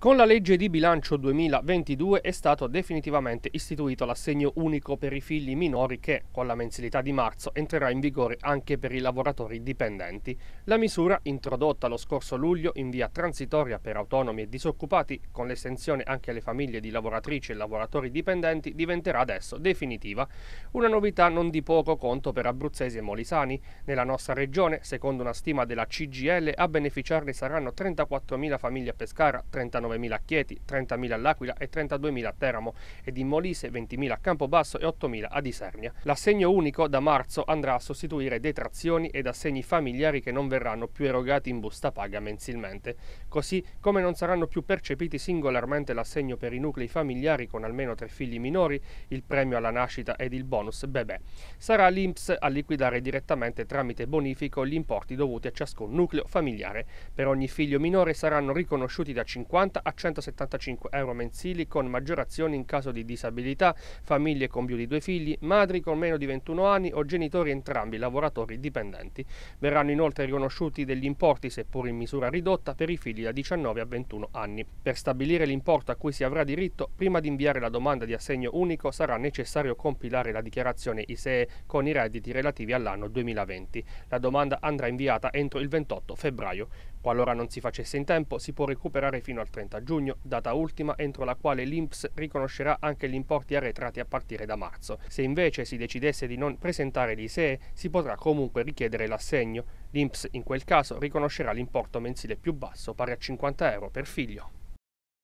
Con la legge di bilancio 2022 è stato definitivamente istituito l'assegno unico per i figli minori che, con la mensilità di marzo, entrerà in vigore anche per i lavoratori dipendenti. La misura, introdotta lo scorso luglio in via transitoria per autonomi e disoccupati, con l'estensione anche alle famiglie di lavoratrici e lavoratori dipendenti, diventerà adesso definitiva. Una novità non di poco conto per abruzzesi e molisani. Nella nostra regione, secondo una stima della CGL, a beneficiarne saranno 34.000 famiglie a Pescara, 39.000 19.000 a Chieti, 30.000 all'Aquila e 32.000 a Teramo ed in Molise 20.000 a Campobasso e 8.000 a Isernia. L'assegno unico da marzo andrà a sostituire detrazioni ed assegni familiari che non verranno più erogati in busta paga mensilmente, così come non saranno più percepiti singolarmente l'assegno per i nuclei familiari con almeno tre figli minori, il premio alla nascita ed il bonus bebè. Sarà l'INPS a liquidare direttamente tramite bonifico gli importi dovuti a ciascun nucleo familiare. Per ogni figlio minore saranno riconosciuti da 50 limitata a 175 euro mensili con maggiorazioni in caso di disabilità, famiglie con più di due figli, madri con meno di 21 anni o genitori entrambi lavoratori dipendenti. Verranno inoltre riconosciuti degli importi, seppur in misura ridotta, per i figli da 19 a 21 anni. Per stabilire l'importo a cui si avrà diritto, prima di inviare la domanda di assegno unico sarà necessario compilare la dichiarazione ISEE con i redditi relativi all'anno 2020. La domanda andrà inviata entro il 28 febbraio. Qualora non si facesse in tempo, si può recuperare fino al 30 giugno, data ultima entro la quale l'INPS riconoscerà anche gli importi arretrati a partire da marzo. Se invece si decidesse di non presentare l'ISEE, si potrà comunque richiedere l'assegno. L'INPS in quel caso riconoscerà l'importo mensile più basso, pari a 50 euro per figlio.